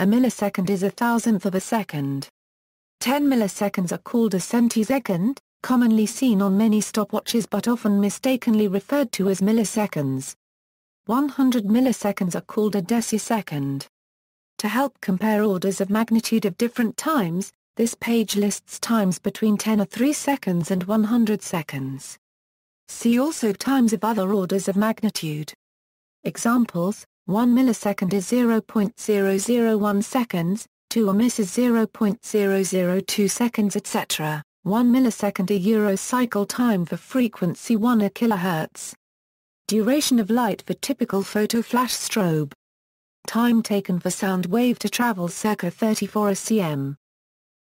A millisecond is a thousandth of a second. 10 milliseconds are called a centisecond, commonly seen on many stopwatches but often mistakenly referred to as milliseconds. 100 milliseconds are called a decisecond. To help compare orders of magnitude of different times, this page lists times between 10 or 3 seconds and 100 seconds. See also times of other orders of magnitude. Examples, 1 millisecond is 0.001 seconds, 2 or miss is 0.002 seconds etc. 1 millisecond a euro cycle time for frequency 1 a kilohertz. Duration of light for typical photo flash strobe. Time taken for sound wave to travel circa 34 cm.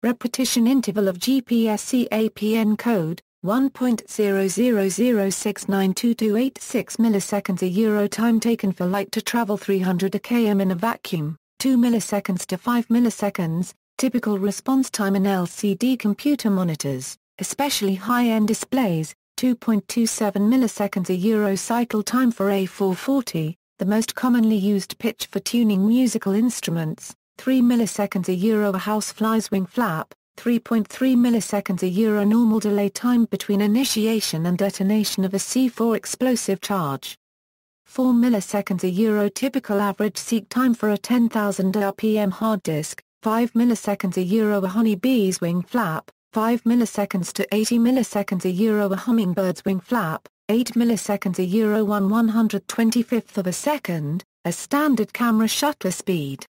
Repetition interval of GPS CAPN code, 1.000692286 milliseconds a euro time taken for light to travel 300 km in a vacuum, 2 milliseconds to 5 milliseconds, typical response time in LCD computer monitors, especially high-end displays, 2.27 milliseconds a euro cycle time for A440, the most commonly used pitch for tuning musical instruments, 3 milliseconds a euro a housefly's wing flap, 3.3 milliseconds a Euro normal delay time between initiation and detonation of a C4 explosive charge. 4 milliseconds a Euro typical average seek time for a 10,000 RPM hard disk, 5 milliseconds a Euro a honeybee's wing flap, 5 milliseconds to 80 milliseconds a Euro a hummingbird's wing flap, 8 milliseconds a Euro 1 125th of a second, a standard camera shutter speed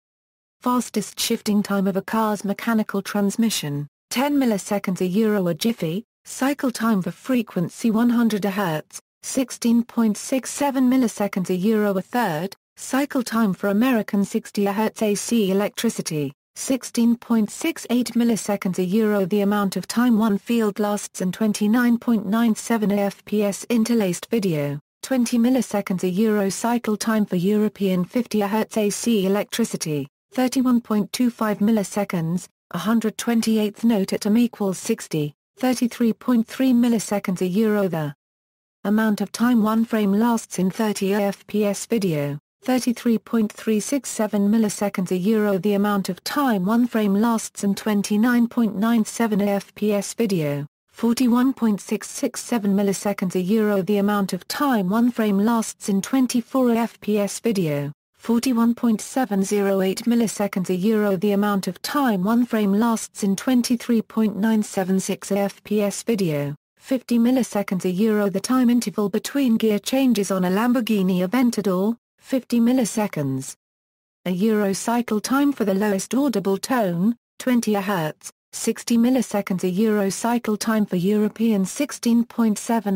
fastest shifting time of a car's mechanical transmission, 10 milliseconds a euro a jiffy, cycle time for frequency 100 Hz, 16.67 milliseconds a euro a third, cycle time for American 60 Hz AC electricity, 16.68 milliseconds a euro the amount of time one field lasts and 29.97 FPS interlaced video, 20 milliseconds a euro cycle time for European 50 Hz AC electricity, 31.25 milliseconds, 128th note at m equals 60, 33.3 milliseconds a euro the amount of time one frame lasts in 30 fps video. 33.367 milliseconds a euro the amount of time one frame lasts in 29.97 fps video 41.667 milliseconds a euro the amount of time one frame lasts in 24 fps video 41.708 milliseconds a euro the amount of time one frame lasts in 23.976 fps video, 50 milliseconds a euro the time interval between gear changes on a Lamborghini Aventador, 50 milliseconds. A euro cycle time for the lowest audible tone, 20 Hz, 60 milliseconds a euro cycle time for European 16.7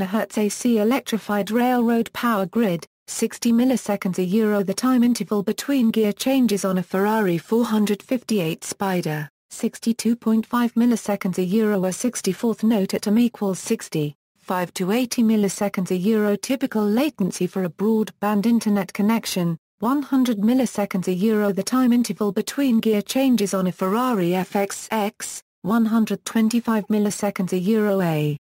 Hz AC electrified railroad power grid, 60 milliseconds a euro the time interval between gear changes on a Ferrari 458 Spider, 62.5 milliseconds a euro a 64th note at m equals 60, 5 to 80 milliseconds a euro typical latency for a broadband internet connection, 100 milliseconds a euro the time interval between gear changes on a Ferrari FXX, 125 milliseconds a euro a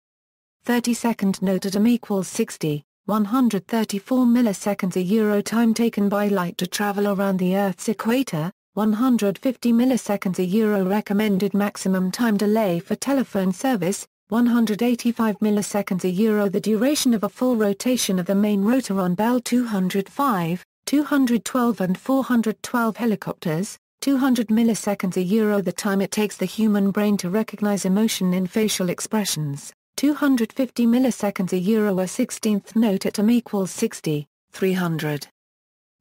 30 second note at m equals 60. 134 milliseconds a euro time taken by light to travel around the Earth's equator, 150 milliseconds a euro recommended maximum time delay for telephone service, 185 milliseconds a euro the duration of a full rotation of the main rotor on Bell 205, 212 and 412 helicopters, 200 milliseconds a euro the time it takes the human brain to recognize emotion in facial expressions. 250 milliseconds a euro a sixteenth note at m equals 60, 300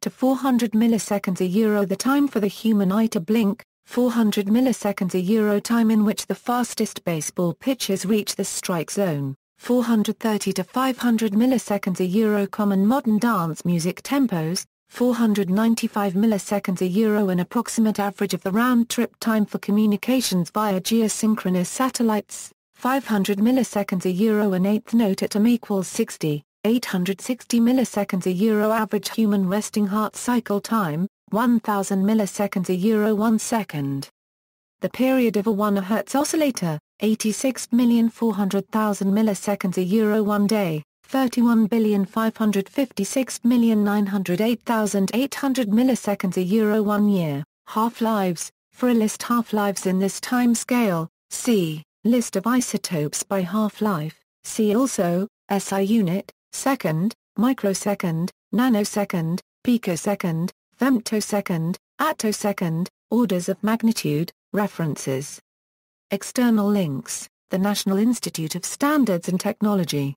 to 400 milliseconds a euro the time for the human eye to blink, 400 milliseconds a euro time in which the fastest baseball pitches reach the strike zone, 430 to 500 milliseconds a euro common modern dance music tempos, 495 milliseconds a euro an approximate average of the round-trip time for communications via geosynchronous satellites, 500 milliseconds a euro an eighth note at m equals 60, 860 milliseconds a euro average human resting heart cycle time, 1000 milliseconds a euro 1 second. The period of a 1 Hz oscillator, 86,400,000 milliseconds a euro 1 day, 31,556,908,800 milliseconds a euro 1 year, half-lives, for a list half-lives in this time scale, see. List of isotopes by half-life, see also, SI unit, second, microsecond, nanosecond, picosecond, femtosecond, attosecond, orders of magnitude, references. External links, the National Institute of Standards and Technology.